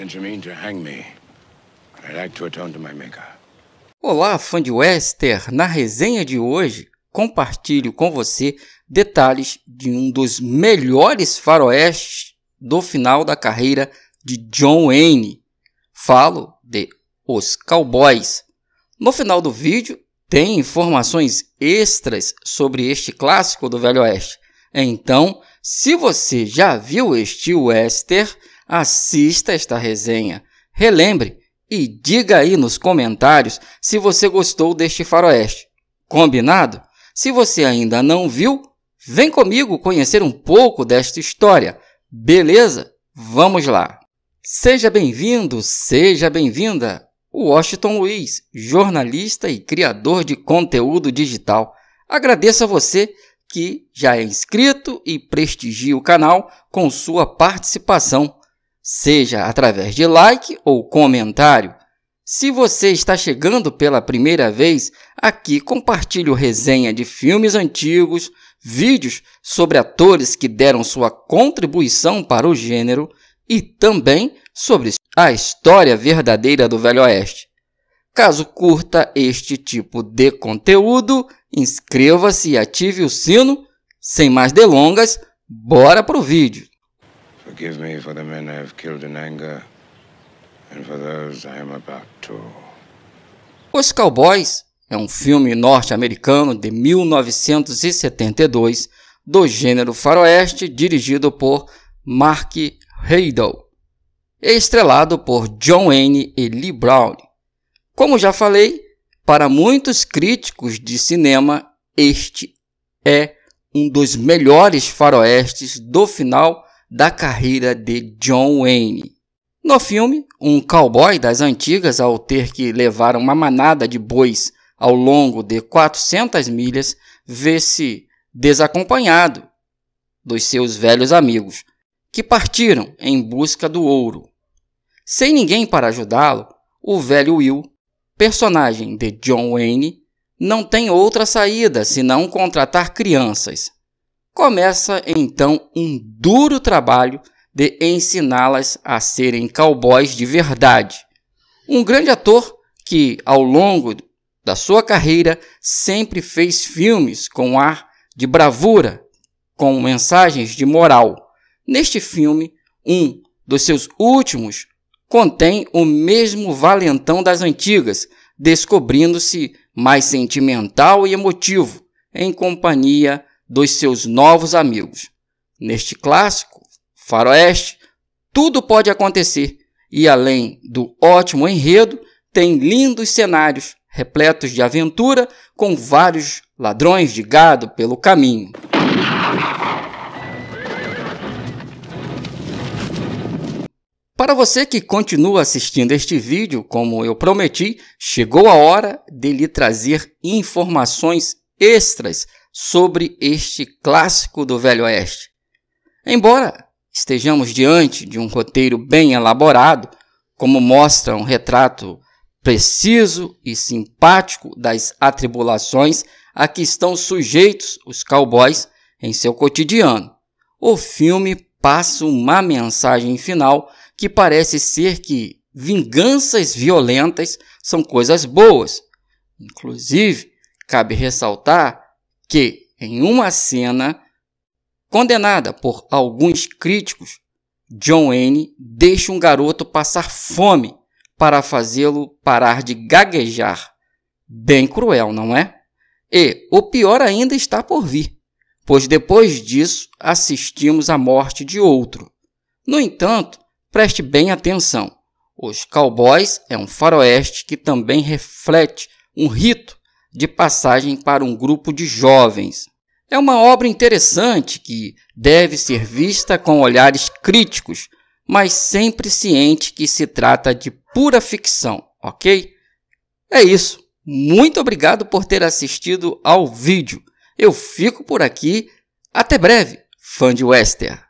Since you mean to hang me, I'd like to atone to my maker. Olá, fã de Wester! Na resenha de hoje, compartilho com você detalhes de um dos melhores faroestes do final da carreira de John Wayne. Falo de Os Cowboys. No final do vídeo, tem informações extras sobre este clássico do Velho Oeste. Então, se você já viu este Wester, assista esta resenha, relembre e diga aí nos comentários se você gostou deste faroeste. Combinado? Se você ainda não viu, vem comigo conhecer um pouco desta história. Beleza? Vamos lá! Seja bem-vindo, seja bem-vinda! Washington Luiz, jornalista e criador de conteúdo digital. Agradeço a você que já é inscrito e prestigia o canal com sua participação seja através de like ou comentário. Se você está chegando pela primeira vez, aqui compartilho resenha de filmes antigos, vídeos sobre atores que deram sua contribuição para o gênero e também sobre a história verdadeira do Velho Oeste. Caso curta este tipo de conteúdo, inscreva-se e ative o sino. Sem mais delongas, bora pro vídeo! Forgive me for the men I have killed in anger and for those I am about to. Os Cowboys é um filme norte-americano de 1972 do gênero faroeste, dirigido por Mark Heidel, estrelado por John Wayne e Lee Brown. Como já falei, para muitos críticos de cinema, este é um dos melhores faroestes do final da carreira de John Wayne. No filme, um cowboy das antigas, ao ter que levar uma manada de bois ao longo de 400 milhas, vê-se desacompanhado dos seus velhos amigos, que partiram em busca do ouro. Sem ninguém para ajudá-lo, o velho Will, personagem de John Wayne, não tem outra saída senão contratar crianças começa então um duro trabalho de ensiná-las a serem cowboys de verdade. Um grande ator que, ao longo da sua carreira, sempre fez filmes com ar de bravura, com mensagens de moral. Neste filme, um dos seus últimos contém o mesmo valentão das antigas, descobrindo-se mais sentimental e emotivo, em companhia dos seus novos amigos. Neste clássico, Faroeste, tudo pode acontecer e, além do ótimo enredo, tem lindos cenários repletos de aventura com vários ladrões de gado pelo caminho. Para você que continua assistindo este vídeo, como eu prometi, chegou a hora de lhe trazer informações extras sobre este clássico do Velho Oeste. Embora estejamos diante de um roteiro bem elaborado, como mostra um retrato preciso e simpático das atribulações a que estão sujeitos os cowboys em seu cotidiano, o filme passa uma mensagem final que parece ser que vinganças violentas são coisas boas. Inclusive, Cabe ressaltar que, em uma cena condenada por alguns críticos, John Wayne deixa um garoto passar fome para fazê-lo parar de gaguejar. Bem cruel, não é? E o pior ainda está por vir, pois depois disso assistimos à morte de outro. No entanto, preste bem atenção. Os Cowboys é um faroeste que também reflete um rito de passagem para um grupo de jovens. É uma obra interessante que deve ser vista com olhares críticos, mas sempre ciente que se trata de pura ficção, ok? É isso. Muito obrigado por ter assistido ao vídeo. Eu fico por aqui. Até breve, fã de Wester.